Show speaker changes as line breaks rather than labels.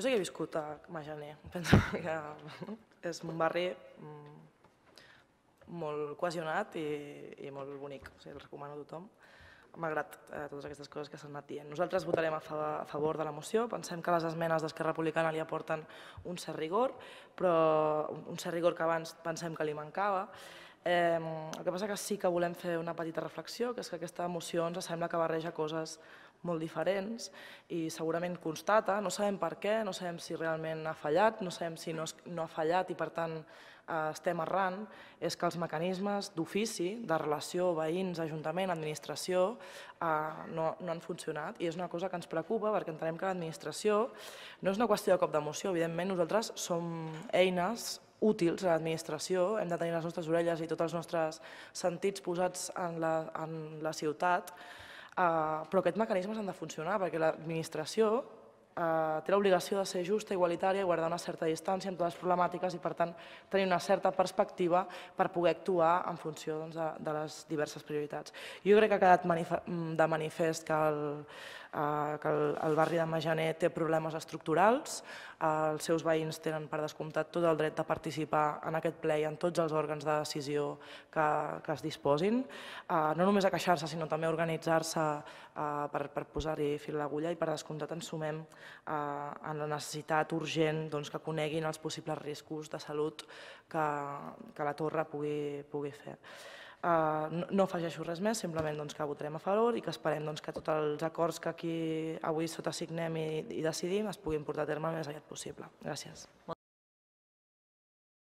Jo sé que he viscut a Majaner, penso que és un barri mm, molt cohesionat i, i molt bonic, o sigui, el recomano a tothom, malgrat eh, totes aquestes coses que s'han anat dient. Nosaltres votarem a, fa, a favor de la moció, pensem que les esmenes d'Esquerra Republicana li aporten un cert rigor, però un cert rigor que abans pensem que li mancava, Eh, el que passa que sí que volem fer una petita reflexió, que és que aquesta moció ens sembla que barreja coses molt diferents i segurament constata, no sabem per què, no sabem si realment ha fallat, no sabem si no, no ha fallat i per tant eh, estem errant, és que els mecanismes d'ofici, de relació, veïns, ajuntament, administració, eh, no, no han funcionat i és una cosa que ens preocupa perquè entenem que l'administració no és una qüestió de cop d'emoció, evidentment nosaltres som eines útils a l'administració, hem de tenir les nostres orelles i tots els nostres sentits posats en la, en la ciutat, Eh, però aquests mecanismes han de funcionar perquè l'administració eh, té l'obligació de ser justa, igualitària i guardar una certa distància en totes les problemàtiques i, per tant, tenir una certa perspectiva per poder actuar en funció doncs, de, les diverses prioritats. Jo crec que ha quedat mm, de manifest que el, eh, que el, barri de Majaner té problemes estructurals, eh, els seus veïns tenen per descomptat tot el dret de participar en aquest ple i en tots els òrgans de decisió que, que es disposin, eh, no només a queixar-se sinó també a organitzar-se eh, per, per posar-hi fil a l'agulla i per descomptat ens sumem en la necessitat urgent doncs, que coneguin els possibles riscos de salut que, que la torre pugui, fer. Eh, no, afegeixo res més, simplement doncs, que votarem a favor i que esperem doncs, que tots els acords que aquí avui sota signem i, i decidim es puguin portar a terme el més aviat possible. Gràcies.